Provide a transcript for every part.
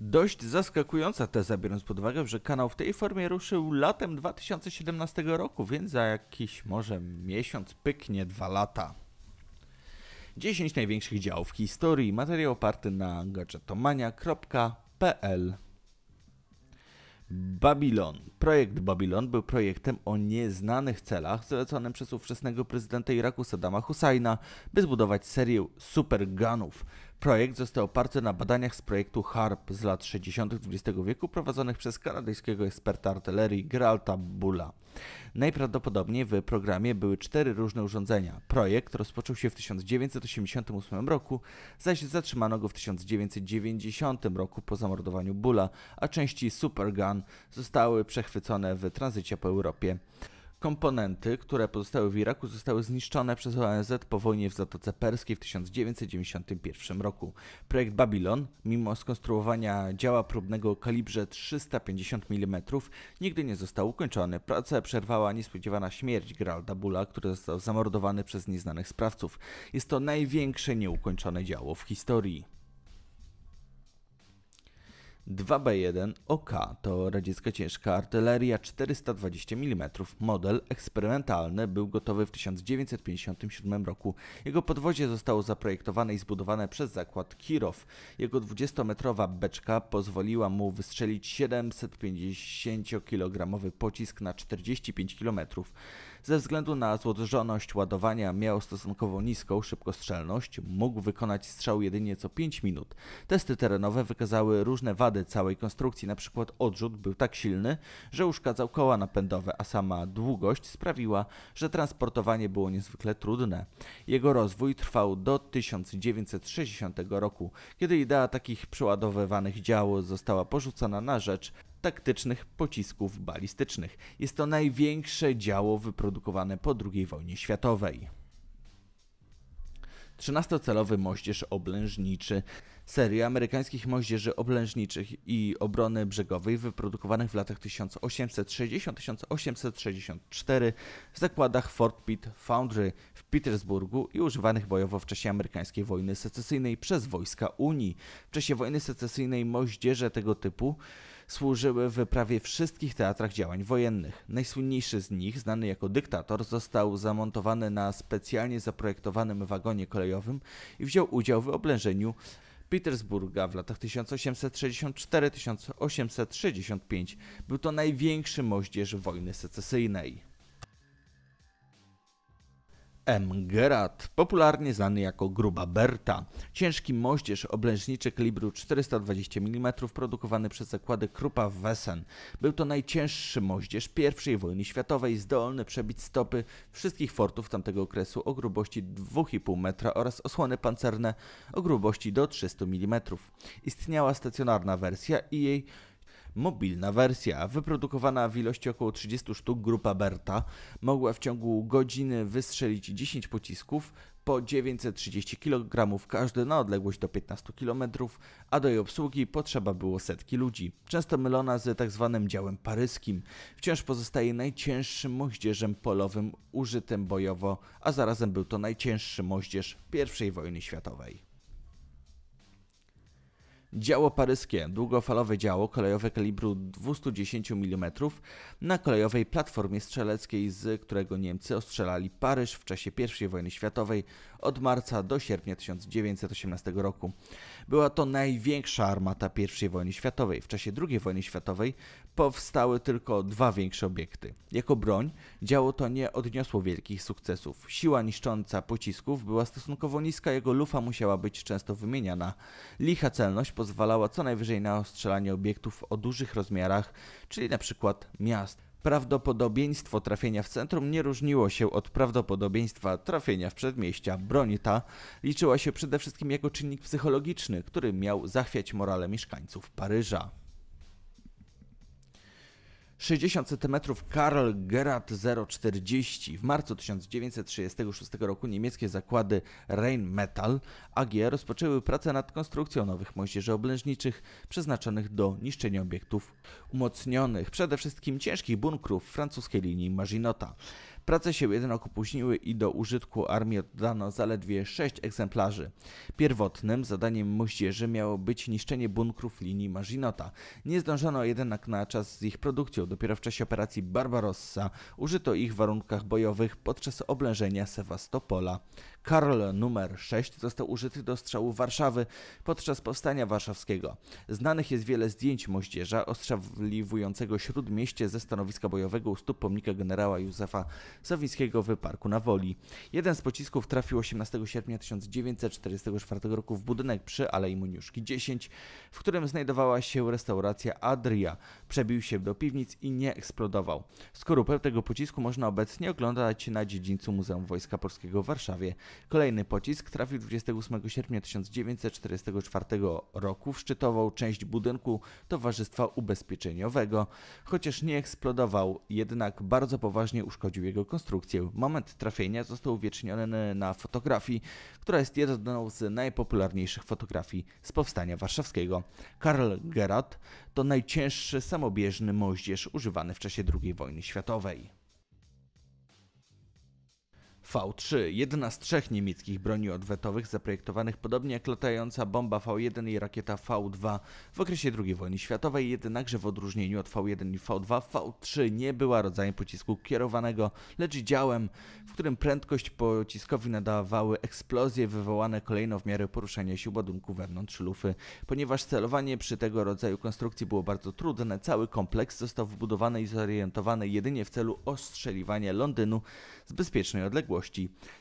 Dość zaskakująca teza, biorąc pod uwagę, że kanał w tej formie ruszył latem 2017 roku, więc za jakiś może miesiąc pyknie dwa lata. 10 największych działów historii, materiał oparty na gadżetomania.pl Babylon. Projekt Babylon był projektem o nieznanych celach zleconym przez ówczesnego prezydenta Iraku Saddama Husajna, by zbudować serię supergunów. Projekt został oparty na badaniach z projektu HARP z lat 60. XX wieku prowadzonych przez kanadyjskiego eksperta artylerii Geralta Bulla. Najprawdopodobniej w programie były cztery różne urządzenia. Projekt rozpoczął się w 1988 roku, zaś zatrzymano go w 1990 roku po zamordowaniu Bulla, a części Supergun zostały przechwycone w tranzycie po Europie. Komponenty, które pozostały w Iraku, zostały zniszczone przez ONZ po wojnie w Zatoce Perskiej w 1991 roku. Projekt Babylon, mimo skonstruowania działa próbnego o kalibrze 350 mm, nigdy nie został ukończony. Pracę przerwała niespodziewana śmierć Geralda Bulla, który został zamordowany przez nieznanych sprawców. Jest to największe nieukończone działo w historii. 2B1 OK to radziecka ciężka artyleria 420 mm. Model eksperymentalny był gotowy w 1957 roku. Jego podwozie zostało zaprojektowane i zbudowane przez zakład Kirow. Jego 20-metrowa beczka pozwoliła mu wystrzelić 750 kg pocisk na 45 km. Ze względu na złożoność ładowania miał stosunkowo niską szybkostrzelność, mógł wykonać strzał jedynie co 5 minut. Testy terenowe wykazały różne wady całej konstrukcji, na przykład odrzut był tak silny, że uszkadzał koła napędowe, a sama długość sprawiła, że transportowanie było niezwykle trudne. Jego rozwój trwał do 1960 roku, kiedy idea takich przeładowywanych dział została porzucona na rzecz taktycznych pocisków balistycznych. Jest to największe działo wyprodukowane po II wojnie światowej. 13 celowy moździerz oblężniczy. Seria amerykańskich moździerzy oblężniczych i obrony brzegowej wyprodukowanych w latach 1860-1864 w zakładach Fort Pitt Foundry w Petersburgu i używanych bojowo w czasie amerykańskiej wojny secesyjnej przez wojska Unii. W czasie wojny secesyjnej moździerze tego typu służyły w prawie wszystkich teatrach działań wojennych. Najsłynniejszy z nich, znany jako dyktator, został zamontowany na specjalnie zaprojektowanym wagonie kolejowym i wziął udział w oblężeniu Petersburga w latach 1864-1865. Był to największy moździerz wojny secesyjnej. M. Gerard, popularnie znany jako Gruba Berta. Ciężki moździerz oblężniczy kalibru 420 mm produkowany przez zakłady Krupa Wesen. Był to najcięższy moździerz I wojny światowej, zdolny przebić stopy wszystkich fortów tamtego okresu o grubości 2,5 metra oraz osłony pancerne o grubości do 300 mm. Istniała stacjonarna wersja i jej Mobilna wersja, wyprodukowana w ilości około 30 sztuk, grupa Berta mogła w ciągu godziny wystrzelić 10 pocisków po 930 kg każdy na odległość do 15 km, a do jej obsługi potrzeba było setki ludzi, często mylona z tzw. Tak działem paryskim. Wciąż pozostaje najcięższym moździerzem polowym użytym bojowo, a zarazem był to najcięższy moździerz I wojny światowej. Działo paryskie, długofalowe działo kolejowe kalibru 210 mm na kolejowej platformie strzeleckiej, z którego Niemcy ostrzelali Paryż w czasie I wojny światowej od marca do sierpnia 1918 roku. Była to największa armata I wojny światowej. W czasie II wojny światowej powstały tylko dwa większe obiekty. Jako broń działo to nie odniosło wielkich sukcesów. Siła niszcząca pocisków była stosunkowo niska, jego lufa musiała być często wymieniana. Licha celność pozwalała co najwyżej na ostrzelanie obiektów o dużych rozmiarach, czyli na przykład miast. Prawdopodobieństwo trafienia w centrum nie różniło się od prawdopodobieństwa trafienia w przedmieścia. Broń ta liczyła się przede wszystkim jako czynnik psychologiczny, który miał zachwiać morale mieszkańców Paryża. 60 cm Karl Gerard 040. W marcu 1936 roku niemieckie zakłady Rheinmetall AG rozpoczęły pracę nad konstrukcją nowych moździerzy oblężniczych przeznaczonych do niszczenia obiektów umocnionych, przede wszystkim ciężkich bunkrów francuskiej linii Maginota. Prace się jednak opóźniły i do użytku armii oddano zaledwie sześć egzemplarzy. Pierwotnym zadaniem moździerzy miało być niszczenie bunkrów linii Marzinota. Nie zdążono jednak na czas z ich produkcją. Dopiero w czasie operacji Barbarossa użyto ich w warunkach bojowych podczas oblężenia Sewastopola. Karol numer 6 został użyty do strzału Warszawy podczas powstania warszawskiego. Znanych jest wiele zdjęć moździerza ostrzeliwującego śródmieście ze stanowiska bojowego u stóp pomnika generała Józefa Sowińskiego w Parku na Woli. Jeden z pocisków trafił 18 sierpnia 1944 roku w budynek przy Alei Muniuszki 10, w którym znajdowała się restauracja Adria. Przebił się do piwnic i nie eksplodował. Skorupę tego pocisku można obecnie oglądać na dziedzińcu Muzeum Wojska Polskiego w Warszawie. Kolejny pocisk trafił 28 sierpnia 1944 roku w szczytową część budynku Towarzystwa Ubezpieczeniowego, chociaż nie eksplodował, jednak bardzo poważnie uszkodził jego konstrukcję. Moment trafienia został uwieczniony na fotografii, która jest jedną z najpopularniejszych fotografii z powstania warszawskiego. Karl Gerard to najcięższy samobieżny moździerz używany w czasie II wojny światowej. V3, jedna z trzech niemieckich broni odwetowych zaprojektowanych podobnie jak latająca bomba V1 i rakieta V2 w okresie II wojny światowej, jednakże w odróżnieniu od V1 i V2 V3 nie była rodzajem pocisku kierowanego, lecz działem, w którym prędkość pociskowi nadawały eksplozje wywołane kolejno w miarę poruszania się ładunku wewnątrz lufy. Ponieważ celowanie przy tego rodzaju konstrukcji było bardzo trudne, cały kompleks został wbudowany i zorientowany jedynie w celu ostrzeliwania Londynu z bezpiecznej odległości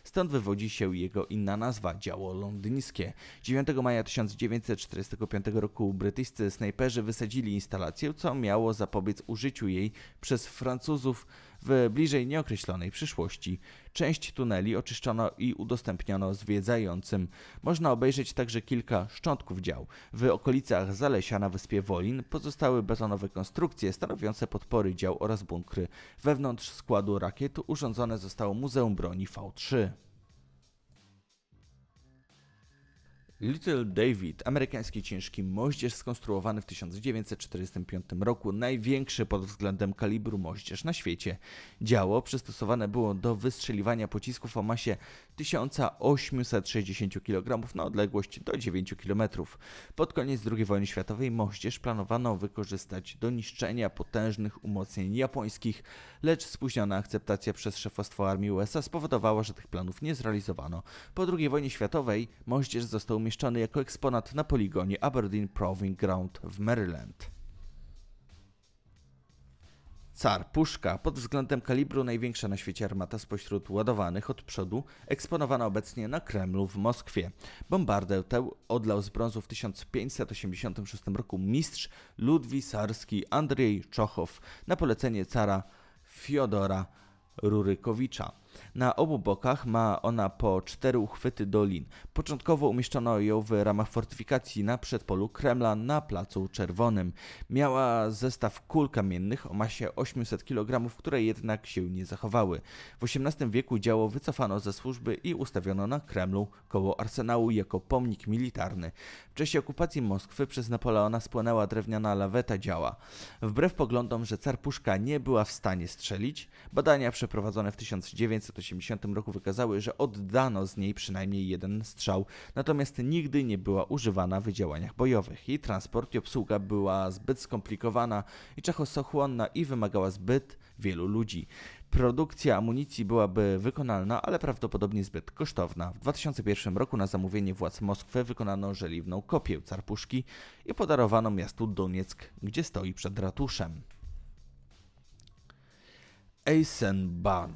Stąd wywodzi się jego inna nazwa – działo londyńskie. 9 maja 1945 roku brytyjscy snajperzy wysadzili instalację, co miało zapobiec użyciu jej przez Francuzów w bliżej nieokreślonej przyszłości część tuneli oczyszczono i udostępniono zwiedzającym. Można obejrzeć także kilka szczątków dział. W okolicach Zalesia na wyspie Wolin pozostały betonowe konstrukcje stanowiące podpory dział oraz bunkry. Wewnątrz składu rakiet urządzone zostało Muzeum Broni V3. Little David, amerykański ciężki moździerz skonstruowany w 1945 roku, największy pod względem kalibru moździerz na świecie. Działo przystosowane było do wystrzeliwania pocisków o masie 1860 kg na odległość do 9 km. Pod koniec II wojny światowej moździerz planowano wykorzystać do niszczenia potężnych umocnień japońskich, lecz spóźniona akceptacja przez szefostwo armii USA spowodowała, że tych planów nie zrealizowano. Po II wojnie światowej moździerz został umieszczony jako eksponat na poligonie Aberdeen Proving Ground w Maryland. Car puszka, pod względem kalibru największa na świecie armata spośród ładowanych od przodu, eksponowana obecnie na Kremlu w Moskwie. Bombardę tę odlał z brązu w 1586 roku mistrz ludwisarski Andrzej Czochow na polecenie cara Fiodora Rurykowicza. Na obu bokach ma ona po cztery uchwyty dolin. Początkowo umieszczono ją w ramach fortyfikacji na przedpolu Kremla na Placu Czerwonym. Miała zestaw kul kamiennych o masie 800 kg, które jednak się nie zachowały. W XVIII wieku działo wycofano ze służby i ustawiono na Kremlu koło arsenału jako pomnik militarny. W czasie okupacji Moskwy przez Napoleona spłonęła drewniana laweta działa. Wbrew poglądom, że car Puszka nie była w stanie strzelić, badania przeprowadzone w 1900 1980 roku wykazały, że oddano z niej przynajmniej jeden strzał, natomiast nigdy nie była używana w działaniach bojowych. Jej transport i obsługa była zbyt skomplikowana i czasochłonna i wymagała zbyt wielu ludzi. Produkcja amunicji byłaby wykonalna, ale prawdopodobnie zbyt kosztowna. W 2001 roku na zamówienie władz Moskwy wykonano żeliwną kopię carpuszki i podarowano miastu Donieck, gdzie stoi przed ratuszem. Eisenbahn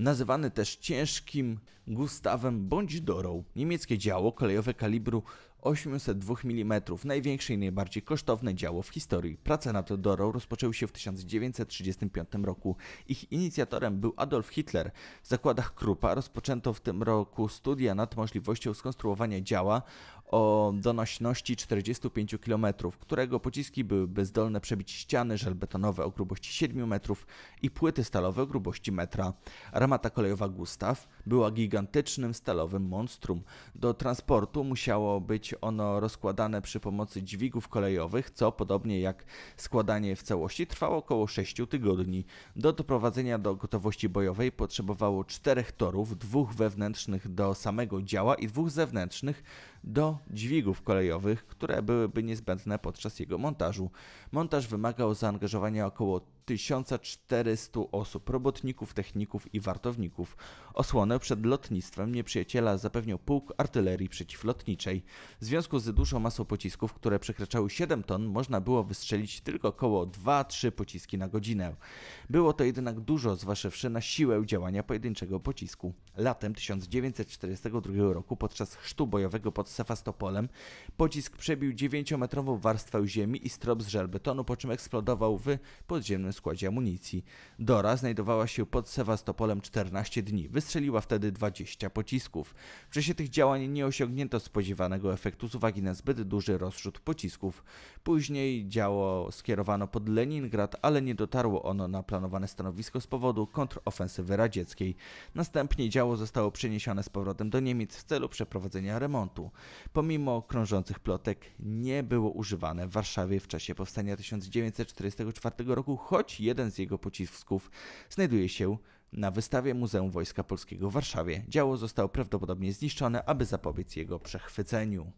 nazywany też ciężkim Gustawem bądź Dorą. Niemieckie działo kolejowe kalibru 802 mm, największe i najbardziej kosztowne działo w historii. Prace nad Dorą rozpoczęły się w 1935 roku. Ich inicjatorem był Adolf Hitler. W zakładach Krupa rozpoczęto w tym roku studia nad możliwością skonstruowania działa o donośności 45 km, którego pociski byłyby zdolne przebić ściany żelbetonowe o grubości 7 metrów i płyty stalowe o grubości metra. Armata kolejowa Gustaw była gigantycznym stalowym monstrum. Do transportu musiało być ono rozkładane przy pomocy dźwigów kolejowych, co podobnie jak składanie w całości trwało około 6 tygodni. Do doprowadzenia do gotowości bojowej potrzebowało czterech torów, dwóch wewnętrznych do samego działa i dwóch zewnętrznych do dźwigów kolejowych, które byłyby niezbędne podczas jego montażu. Montaż wymagał zaangażowania około 1400 osób, robotników, techników i wartowników. Osłonę przed lotnictwem nieprzyjaciela zapewniał pułk artylerii przeciwlotniczej. W związku z dużą masą pocisków, które przekraczały 7 ton, można było wystrzelić tylko około 2-3 pociski na godzinę. Było to jednak dużo, zważywszy na siłę działania pojedynczego pocisku. Latem 1942 roku podczas chrztu bojowego pod Sewastopolem pocisk przebił 9-metrową warstwę ziemi i strop z żelbetonu, po czym eksplodował w podziemnym składzie amunicji. Dora znajdowała się pod Sewastopolem 14 dni. Wystrzeliła wtedy 20 pocisków. W czasie tych działań nie osiągnięto spodziewanego efektu z uwagi na zbyt duży rozrzut pocisków. Później działo skierowano pod Leningrad, ale nie dotarło ono na planowane stanowisko z powodu kontrofensywy radzieckiej. Następnie działo zostało przeniesione z powrotem do Niemiec w celu przeprowadzenia remontu. Pomimo krążących plotek nie było używane w Warszawie w czasie powstania 1944 roku, choć choć jeden z jego pocisków znajduje się na wystawie Muzeum Wojska Polskiego w Warszawie. Działo zostało prawdopodobnie zniszczone, aby zapobiec jego przechwyceniu.